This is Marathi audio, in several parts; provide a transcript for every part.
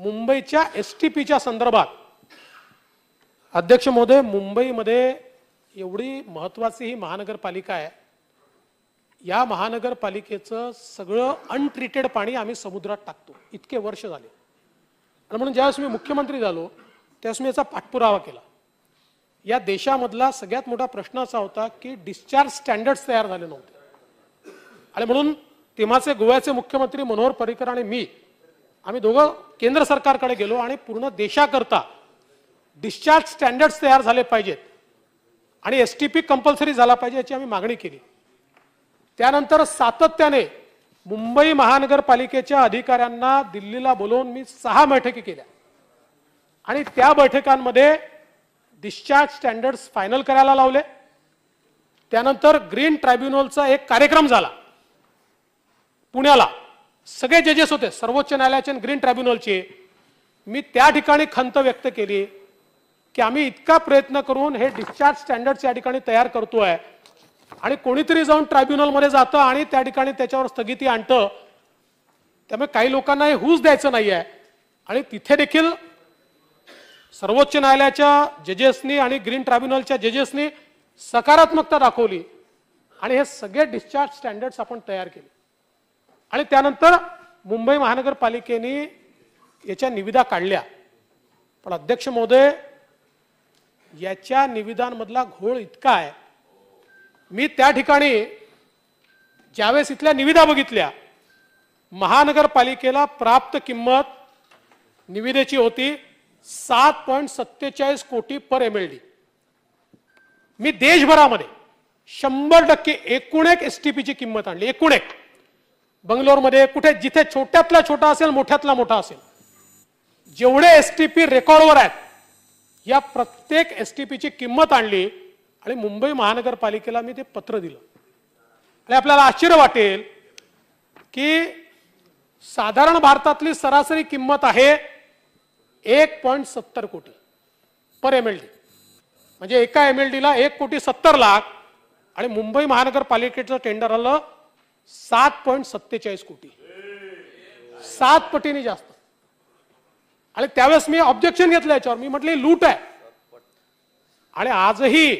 मुंबईच्या एस टी पीच्या संदर्भात अध्यक्ष महोदय मुंबईमध्ये एवढी महत्त्वाची ही महानगरपालिका आहे या महानगरपालिकेचं सगळं अनट्रीटेड पाणी आम्ही समुद्रात टाकतो इतके वर्ष झाले आणि म्हणून ज्यावेळेस मी मुख्यमंत्री झालो त्यावेळेस मी याचा पाठपुरावा केला या देशामधला सगळ्यात मोठा प्रश्न असा होता की डिस्चार्ज स्टँडर्ड्स तयार झाले नव्हते आणि म्हणून तेव्हाचे गोव्याचे मुख्यमंत्री मनोहर पर्रिकर आणि मी आम्ही दोघं केंद्र सरकारकडे गेलो आणि पूर्ण देशाकरता डिस्चार्ज स्टँडर्ड्स तयार झाले पाहिजेत आणि एस टी पी कंपल्सरी झाला पाहिजे याची आम्ही मागणी केली त्यानंतर सातत्याने मुंबई महानगरपालिकेच्या अधिकाऱ्यांना दिल्लीला बोलवून मी सहा बैठकी केल्या आणि त्या बैठकांमध्ये डिस्चार्ज स्टँडर्ड्स फायनल करायला लावले त्यानंतर ग्रीन ट्रायब्युनलचा एक कार्यक्रम झाला पुण्याला सगळे जजेस होते सर्वोच्च न्यायालयाचे ग्रीन ट्रायब्युनलचे मी त्या ठिकाणी खंत व्यक्त केली की आम्ही इतका प्रयत्न करून हे डिस्चार्ज स्टँडर्ड्स या ठिकाणी तयार करतो आहे आणि कोणीतरी जाऊन ट्रायब्युनलमध्ये जातं आणि त्या ठिकाणी त्याच्यावर स्थगिती आणतं त्यामुळे काही लोकांना हे हूस द्यायचं नाही आहे आणि तिथे देखील सर्वोच्च न्यायालयाच्या जजेसनी आणि ग्रीन ट्रायब्युनलच्या जजेसनी सकारात्मकता दाखवली आणि हे सगळे डिस्चार्ज स्टँडर्ड्स आपण तयार केले आणि त्यानंतर मुंबई महानगरपालिकेने याच्या निविदा काढल्या पण अध्यक्ष महोदय याच्या निविदांमधला घोळ इतका आहे मी त्या ठिकाणी ज्यावेळेस इथल्या निविदा बघितल्या महानगरपालिकेला प्राप्त किंमत निविदेची होती सात पॉईंट सत्तेचाळीस कोटी पर एम एल डी मी देशभरामध्ये शंभर टक्के एकूण एक एस टी पीची किंमत आणली एकूण एक बंगलोरमध्ये कुठे जिथे छोट्यातला छोटा असेल मोठ्यातला मोठा असेल जेवढे एस टी पी रेकॉर्डवर आहेत या प्रत्येक एस टी पीची किंमत आणली आणि मुंबई महानगरपालिकेला मी ते पत्र दिलं आणि आपल्याला आश्चर्य वाटेल की साधारण भारतातली सरासरी किंमत आहे एक पॉईंट सत्तर कोटी पर एम एल डी म्हणजे एका एम एल डीला एक कोटी सत्तर लाख आणि मुंबई महानगरपालिकेचं टेंडर आलं सात पॉईंट सत्तेचाळीस कोटी सात पटीने जास्त आणि त्यावेळेस मी ऑब्जेक्शन घेतलं याच्यावर मी म्हटले लूट आहे आणि आजही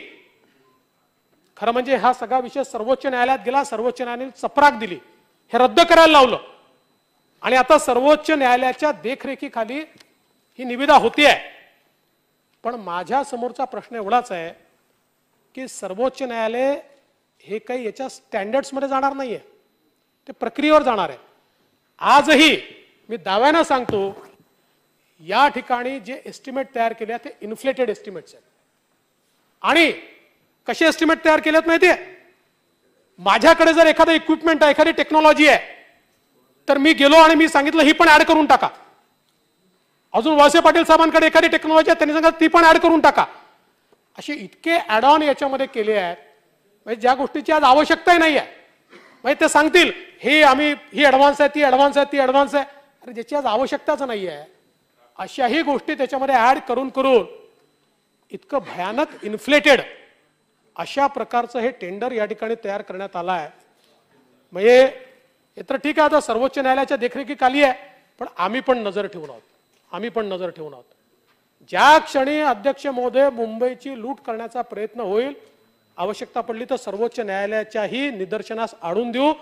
खरं म्हणजे हा सगळा विषय सर्वोच्च न्यायालयात गेला सर्वोच्च न्यायालयाने चपराक दिली हे रद्द करायला लावलं आणि आता सर्वोच्च न्यायालयाच्या देखरेखीखाली ही निविदा होती आहे पण माझ्या समोरचा प्रश्न एवढाच आहे की सर्वोच्च न्यायालय हे काही याच्या स्टँडर्ड्समध्ये जाणार नाहीये ते प्रक्रियेवर जाणार आहे आजही मी दाव्यानं सांगतो या ठिकाणी जे एस्टिमेट तयार केले ते इन्फ्लेटेड एस्टिमेट आहेत आणि कसे एस्टिमेट तयार केलेत माहिती आहे माझ्याकडे जर एखादं इक्विपमेंट आहे एखादी टेक्नॉलॉजी आहे तर मी गेलो आणि मी सांगितलं ही पण ऍड करून टाका अजून वळसे पाटील साहेबांकडे एखादी टेक्नॉलॉजी आहे त्यांनी सांगितलं ती पण ऍड करून टाका असे इतके ॲड ऑन याच्यामध्ये केले आहेत म्हणजे ज्या गोष्टीची आज आवश्यकताही नाही आहे म्हणजे ते सांगतील हे आम्ही ही ॲडव्हान्स आहे ती ॲडव्हान्स आहे ती ॲडव्हान्स आहे अरे ज्याची आज आवश्यकताच नाही आहे अशाही गोष्टी त्याच्यामध्ये ॲड करून करून इतकं भयानक इन्फ्लेटेड अशा प्रकारचं हे टेंडर या ठिकाणी तयार करण्यात आलं आहे म्हणजे हे तर ठीक आहे आता सर्वोच्च न्यायालयाच्या देखरेखीखाली आहे पण आम्ही पण नजर ठेवून आहोत आम्ही पण नजर ठेवून आहोत ज्या क्षणी अध्यक्ष महोदय मुंबईची लूट करण्याचा प्रयत्न होईल आवश्यकता पडली तर सर्वोच्च न्यायालयाच्याही निदर्शनास आणून देऊ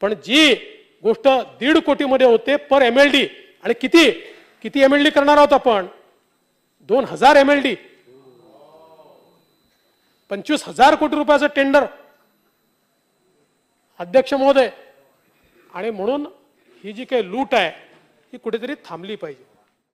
पण जी गोष्ट दीड मध्ये होते पर एमएलडी डी आणि किती किती एम एल डी करणार आहोत आपण दोन हजार एम एल डी पंचवीस हजार कोटी रुपयाचं टेंडर अध्यक्ष महोदय आणि म्हणून ही जी काही लूट आहे ही कुठेतरी थांबली पाहिजे